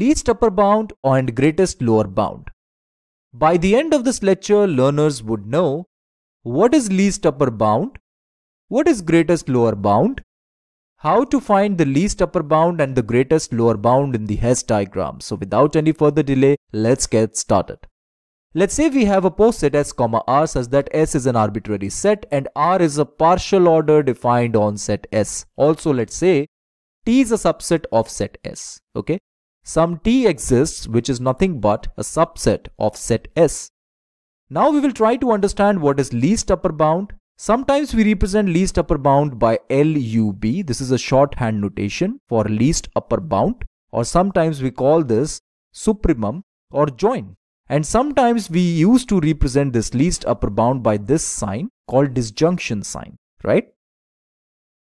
least upper bound and greatest lower bound. By the end of this lecture, learners would know what is least upper bound, what is greatest lower bound, how to find the least upper bound and the greatest lower bound in the Hess diagram. So without any further delay, let's get started. Let's say we have a poset set comma R such that S is an arbitrary set and R is a partial order defined on set S. Also let's say T is a subset of set S. Okay. Some T exists which is nothing but a subset of set S. Now we will try to understand what is least upper bound. Sometimes we represent least upper bound by LUB. This is a shorthand notation for least upper bound or sometimes we call this supremum or join. And sometimes we used to represent this least upper bound by this sign called disjunction sign, right?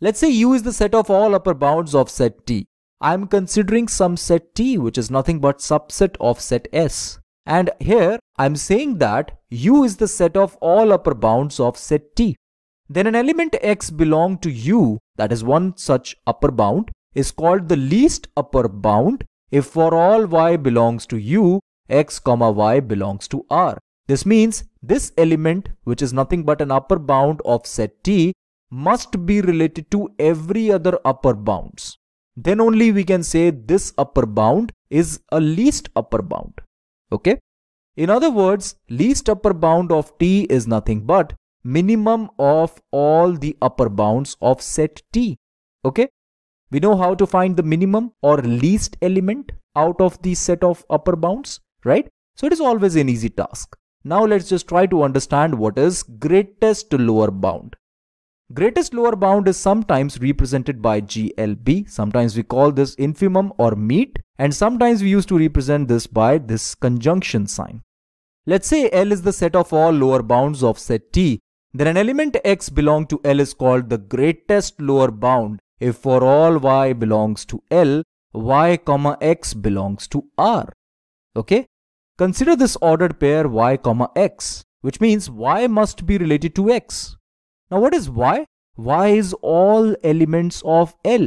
Let's say U is the set of all upper bounds of set T. I am considering some set T which is nothing but subset of set S. And here I am saying that U is the set of all upper bounds of set T. Then an element X belong to U that is one such upper bound is called the least upper bound if for all y belongs to U x comma y belongs to R. This means this element which is nothing but an upper bound of set T must be related to every other upper bounds then only we can say this upper bound is a least upper bound. Okay. In other words, least upper bound of T is nothing but minimum of all the upper bounds of set T. Okay. We know how to find the minimum or least element out of the set of upper bounds, right? So it is always an easy task. Now let's just try to understand what is greatest lower bound. Greatest lower bound is sometimes represented by GLB. Sometimes we call this infimum or meet and sometimes we used to represent this by this conjunction sign. Let's say L is the set of all lower bounds of set T. Then an element x belong to L is called the greatest lower bound if for all y belongs to L, y comma x belongs to R. Okay? Consider this ordered pair y comma x, which means y must be related to x. Now what is Y? Y is all elements of L.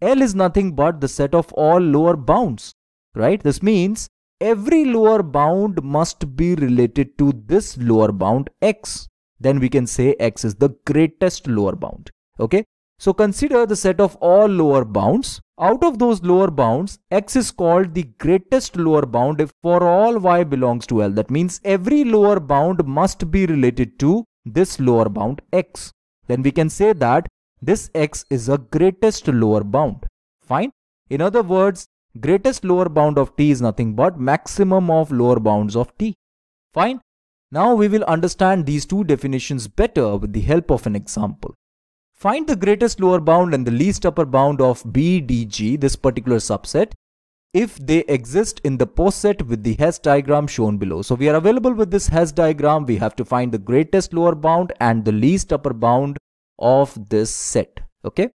L is nothing but the set of all lower bounds, right? This means every lower bound must be related to this lower bound X. Then we can say X is the greatest lower bound, okay? So consider the set of all lower bounds. Out of those lower bounds, x is called the greatest lower bound if for all y belongs to L. That means every lower bound must be related to this lower bound x. Then we can say that this x is a greatest lower bound. Fine. In other words, greatest lower bound of t is nothing but maximum of lower bounds of t. Fine. Now we will understand these two definitions better with the help of an example. Find the greatest lower bound and the least upper bound of BDG, this particular subset, if they exist in the set with the Hess diagram shown below. So we are available with this Hess diagram. We have to find the greatest lower bound and the least upper bound of this set. Okay.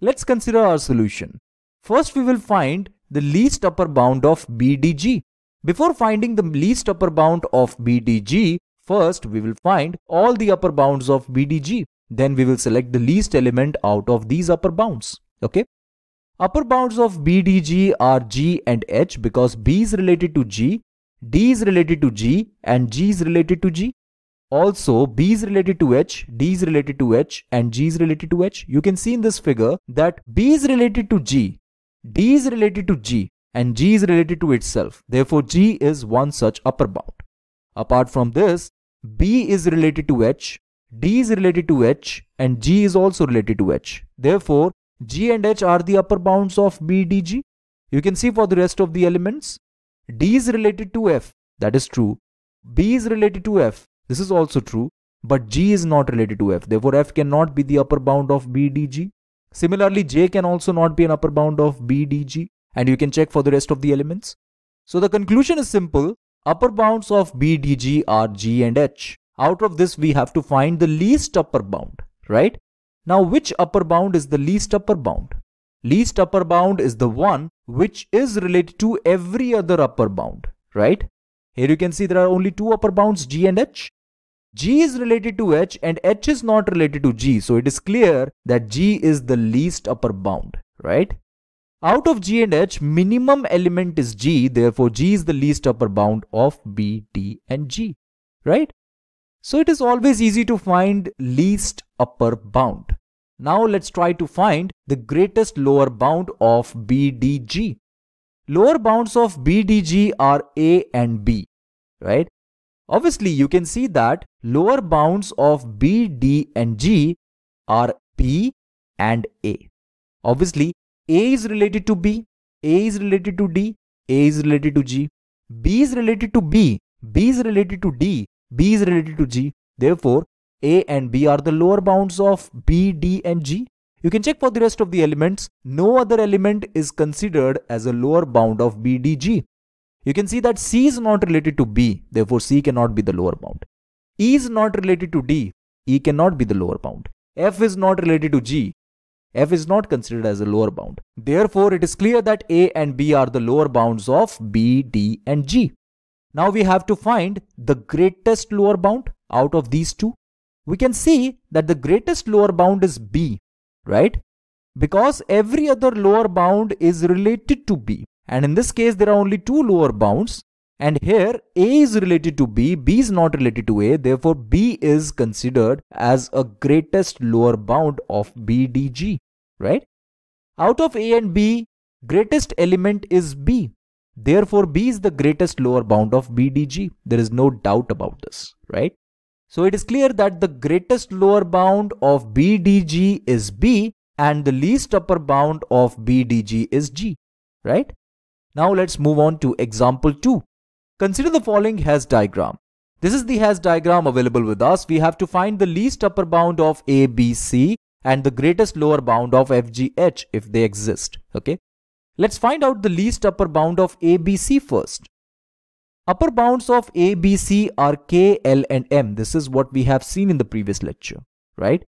Let's consider our solution. First, we will find the least upper bound of BDG. Before finding the least upper bound of BDG, first we will find all the upper bounds of BDG. Then we will select the least element out of these upper bounds. Okay. Upper bounds of BDG are G and H because B is related to G, D is related to G and G is related to G. Also, B is related to H, D is related to H and G is related to H. You can see in this figure that B is related to G, D is related to G and G is related to itself. Therefore, G is one such upper bound. Apart from this, B is related to H, D is related to H and G is also related to H. Therefore, G and H are the upper bounds of BDG. You can see for the rest of the elements. D is related to F. That is true. B is related to F. This is also true. But G is not related to F. Therefore, F cannot be the upper bound of BDG. Similarly, J can also not be an upper bound of BDG. And you can check for the rest of the elements. So the conclusion is simple. Upper bounds of BDG are G and H. Out of this, we have to find the least upper bound, right? Now which upper bound is the least upper bound? Least upper bound is the one which is related to every other upper bound, right? Here you can see there are only two upper bounds G and H. G is related to H and H is not related to G. So it is clear that G is the least upper bound, right? Out of G and H, minimum element is G. Therefore, G is the least upper bound of B, D and G, right? So it is always easy to find least upper bound. Now let's try to find the greatest lower bound of BDG. Lower bounds of BDG are A and B, right? Obviously, you can see that lower bounds of B, D and G are B and A. Obviously, A is related to B, A is related to D, A is related to G. B is related to B, B is related to D B is related to G. Therefore, A and B are the lower bounds of B, D and G. You can check for the rest of the elements. No other element is considered as a lower bound of B, D, G. You can see that C is not related to B. Therefore, C cannot be the lower bound. E is not related to D. E cannot be the lower bound. F is not related to G. F is not considered as a lower bound. Therefore, it is clear that A and B are the lower bounds of B, D and G. Now we have to find the greatest lower bound out of these two. We can see that the greatest lower bound is B, right? Because every other lower bound is related to B. And in this case, there are only two lower bounds. And here, A is related to B, B is not related to A. Therefore, B is considered as a greatest lower bound of BDG, right? Out of A and B, greatest element is B. Therefore, B is the greatest lower bound of BDG. There is no doubt about this, right? So it is clear that the greatest lower bound of BDG is B and the least upper bound of BDG is G, right? Now let's move on to example 2. Consider the following Hess diagram. This is the Hess diagram available with us. We have to find the least upper bound of ABC and the greatest lower bound of FGH if they exist, okay? Let's find out the least upper bound of ABC first. Upper bounds of A, B, C are K, L and M. This is what we have seen in the previous lecture, right?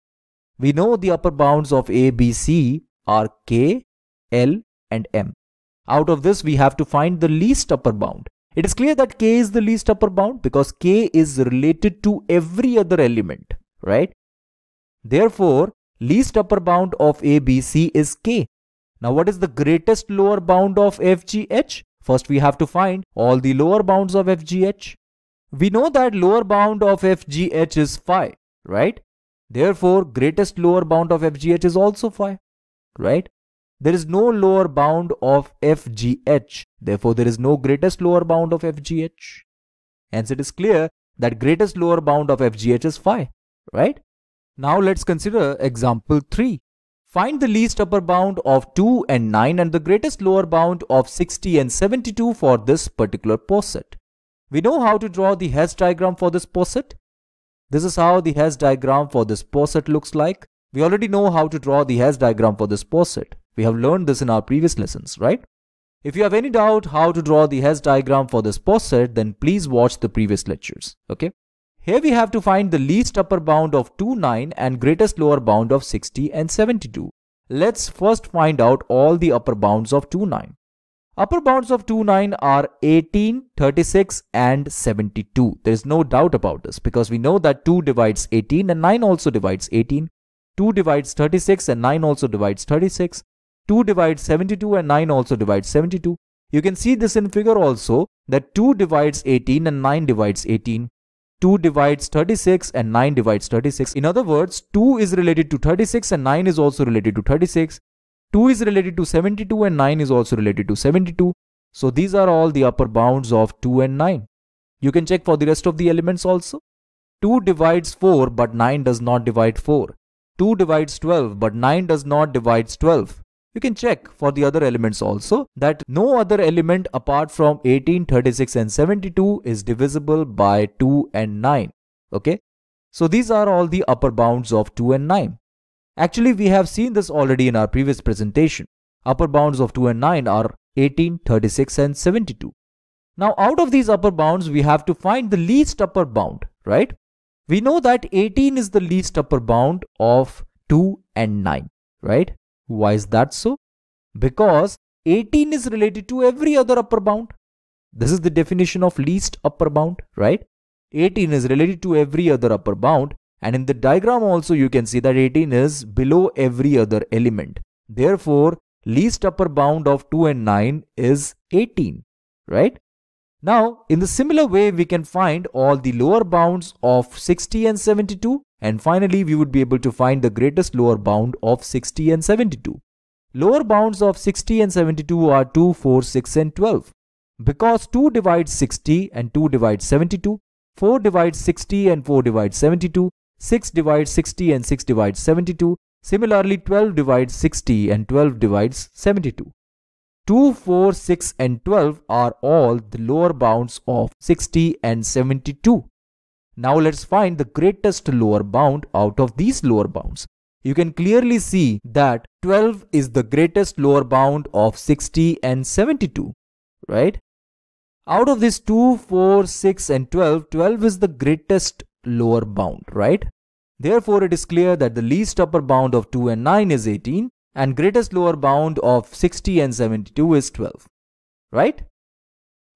We know the upper bounds of A, B, C are K, L and M. Out of this, we have to find the least upper bound. It is clear that K is the least upper bound because K is related to every other element, right? Therefore, least upper bound of A, B, C is K. Now what is the greatest lower bound of FGH? First we have to find all the lower bounds of FGH. We know that lower bound of FGH is phi, right? Therefore, greatest lower bound of FGH is also phi, right? There is no lower bound of FGH. Therefore, there is no greatest lower bound of FGH. Hence, it is clear that greatest lower bound of FGH is phi, right? Now, let's consider example 3. Find the least upper bound of 2 and 9 and the greatest lower bound of 60 and 72 for this particular posset. We know how to draw the Hess diagram for this posset. This is how the Hess diagram for this posset looks like. We already know how to draw the Hess diagram for this posset. We have learned this in our previous lessons, right? If you have any doubt how to draw the Hess diagram for this posset, then please watch the previous lectures, okay? Here we have to find the least upper bound of 2 9 and greatest lower bound of 60 and 72. Let's first find out all the upper bounds of 2 9. Upper bounds of 2 9 are 18, 36 and 72. There is no doubt about this because we know that 2 divides 18 and 9 also divides 18. 2 divides 36 and 9 also divides 36. 2 divides 72 and 9 also divides 72. You can see this in figure also that 2 divides 18 and 9 divides 18. 2 divides 36 and 9 divides 36. In other words, 2 is related to 36 and 9 is also related to 36. 2 is related to 72 and 9 is also related to 72. So these are all the upper bounds of 2 and 9. You can check for the rest of the elements also. 2 divides 4 but 9 does not divide 4. 2 divides 12 but 9 does not divide 12. You can check for the other elements also that no other element apart from 18, 36 and 72 is divisible by 2 and 9. Okay. So these are all the upper bounds of 2 and 9. Actually, we have seen this already in our previous presentation. Upper bounds of 2 and 9 are 18, 36 and 72. Now out of these upper bounds, we have to find the least upper bound, right? We know that 18 is the least upper bound of 2 and 9, right? Why is that so? Because 18 is related to every other upper bound. This is the definition of least upper bound, right? 18 is related to every other upper bound and in the diagram also you can see that 18 is below every other element. Therefore, least upper bound of 2 and 9 is 18, right? Now, in the similar way, we can find all the lower bounds of 60 and 72 and finally, we would be able to find the greatest lower bound of 60 and 72. Lower bounds of 60 and 72 are 2, 4, 6 and 12. Because 2 divides 60 and 2 divides 72, 4 divides 60 and 4 divides 72, 6 divides 60 and 6 divides 72, similarly 12 divides 60 and 12 divides 72. 2, 4, 6 and 12 are all the lower bounds of 60 and 72. Now let's find the greatest lower bound out of these lower bounds. You can clearly see that 12 is the greatest lower bound of 60 and 72, right? Out of these 2, 4, 6 and 12, 12 is the greatest lower bound, right? Therefore, it is clear that the least upper bound of 2 and 9 is 18 and greatest lower bound of 60 and 72 is 12, right?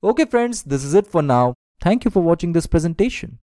Okay friends, this is it for now. Thank you for watching this presentation.